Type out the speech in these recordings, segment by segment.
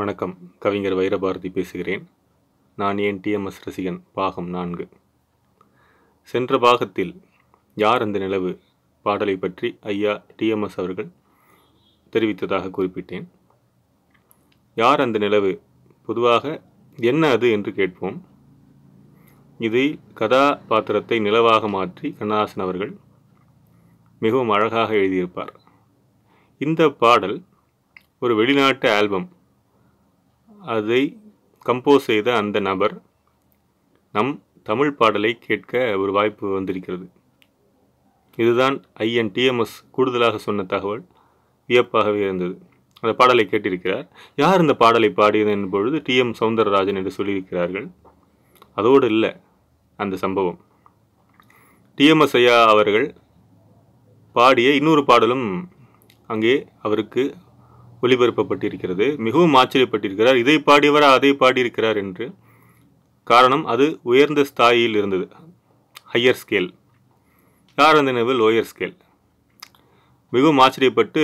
வணக்கம் கவிஞர் வைரபாரதி பேசுகிறேன் நான் ஏன் டிஎம்எஸ் ரசிகன் பாகம் நான்கு சென்ற பாகத்தில் யார் அந்த நிலவு பாடலை பற்றி ஐயா டிஎம்எஸ் அவர்கள் தெரிவித்ததாக குறிப்பிட்டேன் யார் அந்த நிலவு பொதுவாக என்ன அது என்று கேட்போம் இது கதாபாத்திரத்தை நிலவாக மாற்றி கண்ணதாசன் அவர்கள் மிகவும் அழகாக எழுதியிருப்பார் இந்த பாடல் ஒரு வெளிநாட்டு ஆல்பம் அதை கம்போஸ் செய்த அந்த நபர் நம் தமிழ் பாடலை கேட்க ஒரு வாய்ப்பு வந்திருக்கிறது இதுதான் ஐஎன் டிஎம்எஸ் கூடுதலாக சொன்ன தகவல் வியப்பாகவே இருந்தது அந்த பாடலை கேட்டிருக்கிறார் யார் இந்த பாடலை பாடியது என்பொழுது டி எம் சவுந்தரராஜன் என்று சொல்லியிருக்கிறார்கள் அதோடு இல்லை அந்த சம்பவம் டிஎம்எஸ் ஐயா அவர்கள் பாடிய இன்னொரு பாடலும் அங்கே அவருக்கு ஒளிபரப்பப்பட்டிருக்கிறது மிகவும் ஆச்சரியப்பட்டிருக்கிறார் இதை பாடியவர் அதை பாடியிருக்கிறார் என்று காரணம் அது உயர்ந்த ஸ்தாயில் இருந்தது ஹையர் ஸ்கேல் யார் அந்த நினைவில் லோயர் ஸ்கேல் மிகவும் ஆச்சரியப்பட்டு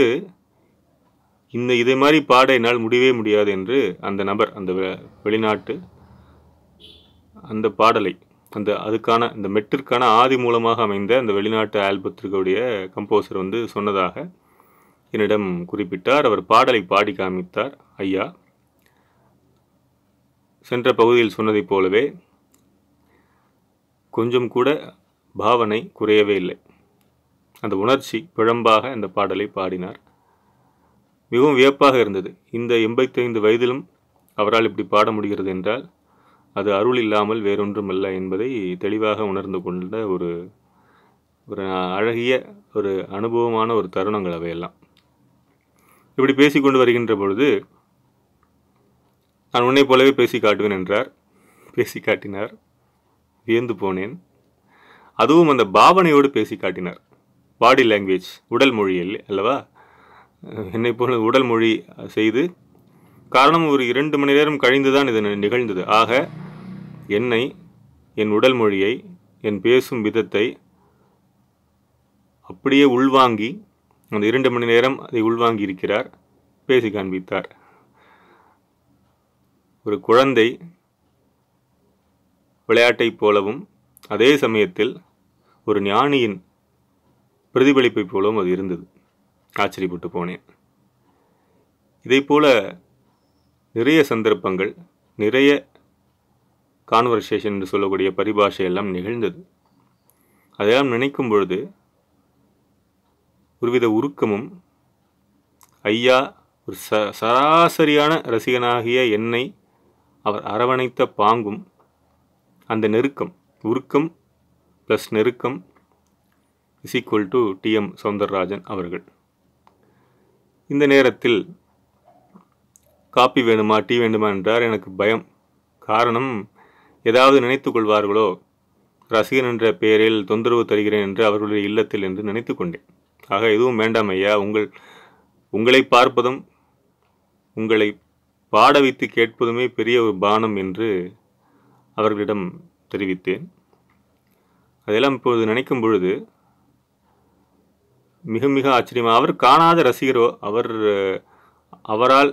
இந்த இதே மாதிரி பாட என்னால் முடியவே முடியாது என்று அந்த நபர் அந்த வெளிநாட்டு அந்த பாடலை அந்த அதுக்கான இந்த மெட்டிற்கான ஆதி மூலமாக அமைந்த அந்த வெளிநாட்டு ஆல்பத்திற்குடைய கம்போசர் வந்து சொன்னதாக என்னிடம் குறிப்பிட்டார் அவர் பாடலை பாடி காமித்தார் ஐயா சென்ற பகுதியில் சொன்னதைப் போலவே கொஞ்சம் கூட பாவனை குறையவே இல்லை அந்த உணர்ச்சி பிழம்பாக அந்த பாடலை பாடினார் மிகவும் வியப்பாக இருந்தது இந்த எண்பத்தைந்து வயதிலும் அவரால் இப்படி பாட முடிகிறது என்றால் அது அருள் இல்லாமல் வேறொன்றும் அல்ல என்பதை தெளிவாக உணர்ந்து கொண்ட ஒரு ஒரு அழகிய ஒரு அனுபவமான ஒரு தருணங்கள் அவையெல்லாம் இப்படி பேசிக்கொண்டு வருகின்ற பொழுது நான் உன்னை போலவே பேசி காட்டுவேன் என்றார் பேசி காட்டினார் வியந்து போனேன் அதுவும் அந்த பாவனையோடு பேசி காட்டினார் பாடி லாங்குவேஜ் உடல் மொழியில் அல்லவா என்னை போல உடல் மொழி செய்து காரணம் ஒரு இரண்டு மணி நேரம் கழிந்து தான் இது நிகழ்ந்தது ஆக என்னை என் உடல் மொழியை என் பேசும் விதத்தை அப்படியே உள்வாங்கி அந்த இரண்டு மணி நேரம் அதை உள்வாங்கி இருக்கிறார் பேசி காண்பித்தார் ஒரு குழந்தை விளையாட்டைப் போலவும் அதே சமயத்தில் ஒரு ஞானியின் பிரதிபலிப்பை போலவும் அது இருந்தது ஆச்சரியப்பட்டு போனேன் இதை போல நிறைய சந்தர்ப்பங்கள் நிறைய கான்வர்சேஷன் என்று சொல்லக்கூடிய பரிபாஷையெல்லாம் நிகழ்ந்தது அதையெல்லாம் நினைக்கும் பொழுது ஒருவித உருக்கமும் ஐயா ஒரு ச சராசரியான ரசிகனாகிய என்னை அவர் அரவணைத்த பாங்கும் அந்த நெருக்கம் உருக்கம் ப்ளஸ் நெருக்கம் is equal to TM Soundararajan அவர்கள் இந்த நேரத்தில் காப்பி வேணுமா டீ வேண்டுமா என்றார் எனக்கு பயம் காரணம் ஏதாவது நினைத்து கொள்வார்களோ ரசிகன் என்ற பெயரில் தொந்தரவு தருகிறேன் என்று அவர்களுடைய இல்லத்தில் என்று நினைத்து கொண்டேன் ஆக எதுவும் வேண்டாம் ஐயா உங்கள் உங்களை பார்ப்பதும் உங்களை பாட வைத்து கேட்பதுமே பெரிய ஒரு பானம் என்று அவர்களிடம் தெரிவித்தேன் அதெல்லாம் இப்பொழுது நினைக்கும் பொழுது மிக மிக ஆச்சரியமாக அவர் காணாத ரசிகரோ அவர் அவரால்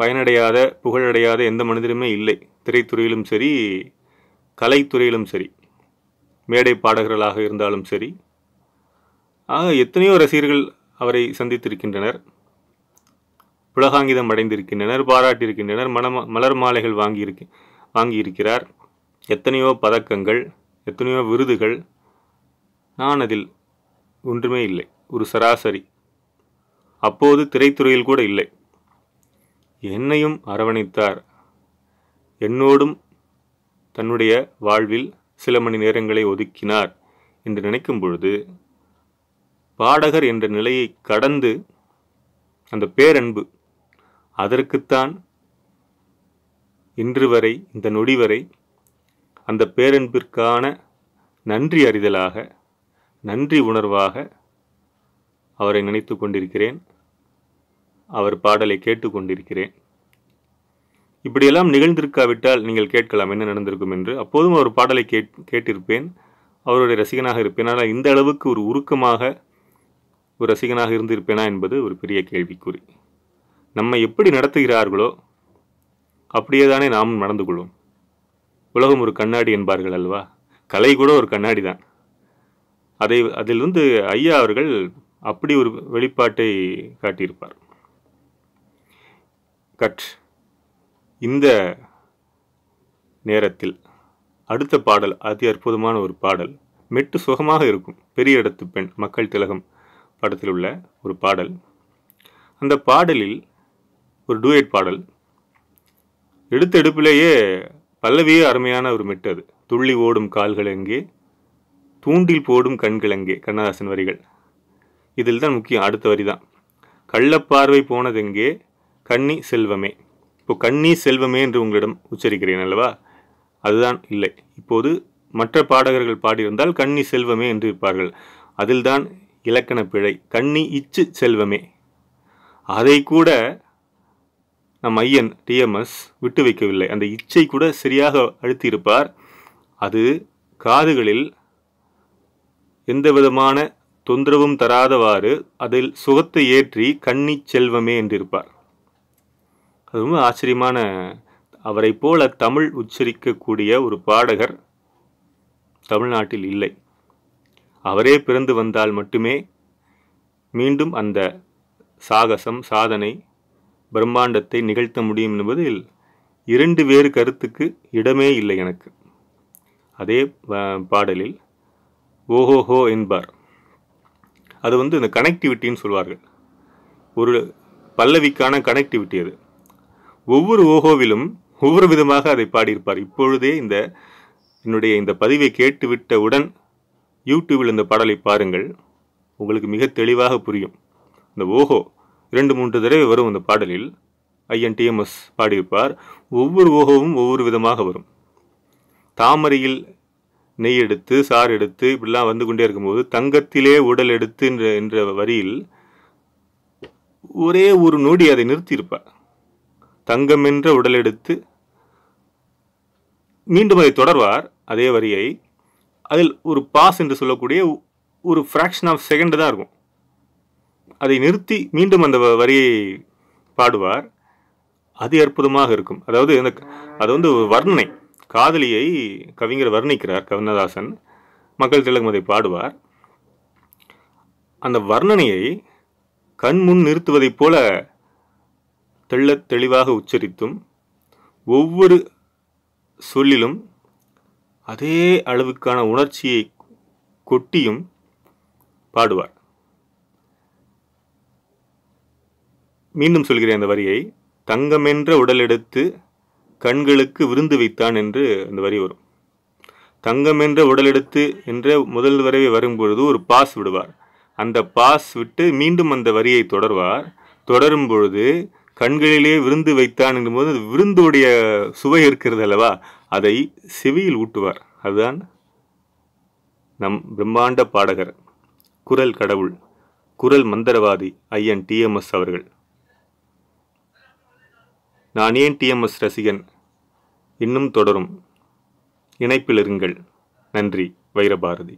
பயனடையாத புகழடையாத எந்த மனிதருமே இல்லை திரைத்துறையிலும் சரி கலைத்துறையிலும் சரி மேடை பாடகர்களாக இருந்தாலும் சரி ஆக எத்தனையோ ரசிகர்கள் அவரை சந்தித்திருக்கின்றனர் புலகாங்கிதம் அடைந்திருக்கின்றனர் பாராட்டியிருக்கின்றனர் மனம மலர் மாலைகள் வாங்கியிருக்கு வாங்கியிருக்கிறார் எத்தனையோ பதக்கங்கள் எத்தனையோ விருதுகள் நான் அதில் ஒன்றுமே இல்லை ஒரு சராசரி அப்போது திரைத்துறையில் கூட இல்லை என்னையும் அரவணைத்தார் என்னோடும் தன்னுடைய வாழ்வில் சில மணி நேரங்களை ஒதுக்கினார் என்று நினைக்கும் பொழுது பாடகர் என்ற நிலையை கடந்து அந்த பேரன்பு அதற்குத்தான் இன்று வரை இந்த நொடி வரை அந்த பேரன்பிற்கான நன்றி அறிதலாக நன்றி உணர்வாக அவரை நினைத்து கொண்டிருக்கிறேன் அவர் பாடலை கேட்டுக்கொண்டிருக்கிறேன் இப்படியெல்லாம் நிகழ்ந்திருக்காவிட்டால் நீங்கள் கேட்கலாம் என்ன நடந்திருக்கும் என்று அப்போதும் அவர் பாடலை கேட் கேட்டிருப்பேன் அவருடைய ரசிகனாக இருப்பேன் ஆனால் இந்த அளவுக்கு ஒரு உருக்கமாக ஒரு ரசிகனாக இருந்திருப்பேனா என்பது ஒரு பெரிய கேள்விக்குறி நம்மை எப்படி நடத்துகிறார்களோ அப்படியே தானே நாமும் நடந்து கொள்வோம் உலகம் ஒரு கண்ணாடி என்பார்கள் அல்லவா கலை கூட ஒரு கண்ணாடி தான் அதை அதிலிருந்து ஐயா அவர்கள் அப்படி ஒரு வெளிப்பாட்டை காட்டியிருப்பார் கட் இந்த நேரத்தில் அடுத்த பாடல் அதி அற்புதமான ஒரு பாடல் மெட்டு சுகமாக இருக்கும் பெரிய இடத்து பெண் மக்கள் திலகம் படத்தில் உள்ள ஒரு பாடல் அந்த பாடலில் ஒரு டூயட் பாடல் எடுத்தெடுப்பிலேயே பல்லவியே அருமையான ஒரு மெட்டது அது துள்ளி ஓடும் கால்கள் எங்கே தூண்டில் போடும் கண்கள் எங்கே கண்ணதாசன் வரிகள் இதில் தான் முக்கியம் அடுத்த வரி தான் கள்ளப்பார்வை போனதெங்கே கன்னி செல்வமே இப்போ கன்னி செல்வமே என்று உங்களிடம் உச்சரிக்கிறேன் அல்லவா அதுதான் இல்லை இப்போது மற்ற பாடகர்கள் பாடியிருந்தால் கன்னி செல்வமே என்று இருப்பார்கள் அதில்தான் இலக்கண பிழை கண்ணி இச்சு செல்வமே அதை கூட நம் ஐயன் டிஎம்எஸ் விட்டு வைக்கவில்லை அந்த இச்சை கூட சரியாக அழுத்தியிருப்பார் அது காதுகளில் எந்த விதமான தொந்தரவும் தராதவாறு அதில் சுகத்தை ஏற்றி கண்ணி செல்வமே என்றிருப்பார் அது ரொம்ப ஆச்சரியமான அவரை போல தமிழ் உச்சரிக்கக்கூடிய ஒரு பாடகர் தமிழ்நாட்டில் இல்லை அவரே பிறந்து வந்தால் மட்டுமே மீண்டும் அந்த சாகசம் சாதனை பிரம்மாண்டத்தை நிகழ்த்த முடியும் என்பதில் இரண்டு வேறு கருத்துக்கு இடமே இல்லை எனக்கு அதே பாடலில் ஓஹோஹோ என்பார் அது வந்து இந்த கனெக்டிவிட்டின்னு சொல்வார்கள் ஒரு பல்லவிக்கான கனெக்டிவிட்டி அது ஒவ்வொரு ஓஹோவிலும் ஒவ்வொரு விதமாக அதை பாடியிருப்பார் இப்பொழுதே இந்த என்னுடைய இந்த பதிவை கேட்டுவிட்டவுடன் யூடியூபில் இந்த பாடலை பாருங்கள் உங்களுக்கு மிக தெளிவாக புரியும் இந்த ஓஹோ இரண்டு மூன்று தடவை வரும் இந்த பாடலில் ஐஎன்டிஎம்எஸ் பாடியிருப்பார் ஒவ்வொரு ஓஹோவும் ஒவ்வொரு விதமாக வரும் தாமரையில் நெய் எடுத்து சாறு எடுத்து இப்படிலாம் வந்து கொண்டே இருக்கும்போது தங்கத்திலே உடல் எடுத்து என்ற என்ற வரியில் ஒரே ஒரு நொடி அதை நிறுத்தியிருப்பார் தங்கம் என்ற உடல் எடுத்து மீண்டும் அதை தொடர்வார் அதே வரியை அதில் ஒரு பாஸ் என்று சொல்லக்கூடிய ஒரு ஃப்ராக்ஷன் ஆஃப் செகண்ட் தான் இருக்கும் அதை நிறுத்தி மீண்டும் அந்த வரியை பாடுவார் அது அற்புதமாக இருக்கும் அதாவது அந்த அது வந்து வர்ணனை காதலியை கவிஞர் வர்ணிக்கிறார் கவினதாசன் மக்கள் திலகம் அதை பாடுவார் அந்த வர்ணனையை கண் முன் நிறுத்துவதைப் போல தெள்ள தெளிவாக உச்சரித்தும் ஒவ்வொரு சொல்லிலும் அதே அளவுக்கான உணர்ச்சியை கொட்டியும் பாடுவார் மீண்டும் சொல்கிறேன் அந்த வரியை தங்கமென்ற உடலெடுத்து கண்களுக்கு விருந்து வைத்தான் என்று அந்த வரி வரும் தங்கமென்ற உடலெடுத்து என்ற முதல் வரவை வரும்பொழுது ஒரு பாஸ் விடுவார் அந்த பாஸ் விட்டு மீண்டும் அந்த வரியை தொடர்வார் தொடரும் பொழுது கண்களிலே விருந்து வைத்தான் என்கும்போது விருந்துடைய சுவை இருக்கிறது அல்லவா அதை செவியில் ஊட்டுவார் அதுதான் நம் பிரம்மாண்ட பாடகர் குரல் கடவுள் குரல் மந்திரவாதி ஐயன் டிஎம்எஸ் அவர்கள் நான் ஏன் டிஎம்எஸ் ரசிகன் இன்னும் தொடரும் இணைப்பில் இருங்கள் நன்றி வைரபாரதி